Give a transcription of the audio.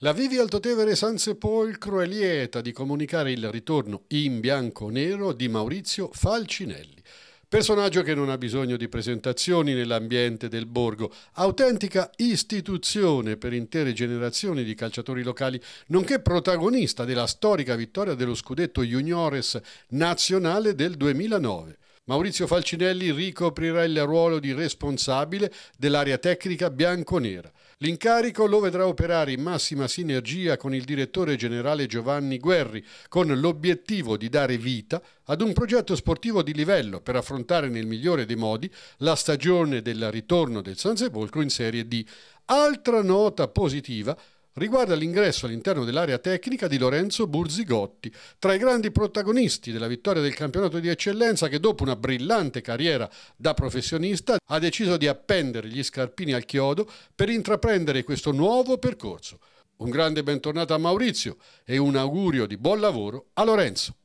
La Vivi Altotevere Sansepolcro è lieta di comunicare il ritorno in bianco-nero di Maurizio Falcinelli. Personaggio che non ha bisogno di presentazioni nell'ambiente del borgo, autentica istituzione per intere generazioni di calciatori locali, nonché protagonista della storica vittoria dello scudetto juniores nazionale del 2009. Maurizio Falcinelli ricoprirà il ruolo di responsabile dell'area tecnica bianconera. L'incarico lo vedrà operare in massima sinergia con il direttore generale Giovanni Guerri, con l'obiettivo di dare vita ad un progetto sportivo di livello per affrontare nel migliore dei modi la stagione del ritorno del San Sepolcro in Serie D. Altra nota positiva riguarda l'ingresso all'interno dell'area tecnica di Lorenzo Burzigotti, tra i grandi protagonisti della vittoria del campionato di eccellenza che dopo una brillante carriera da professionista ha deciso di appendere gli scarpini al chiodo per intraprendere questo nuovo percorso. Un grande bentornato a Maurizio e un augurio di buon lavoro a Lorenzo.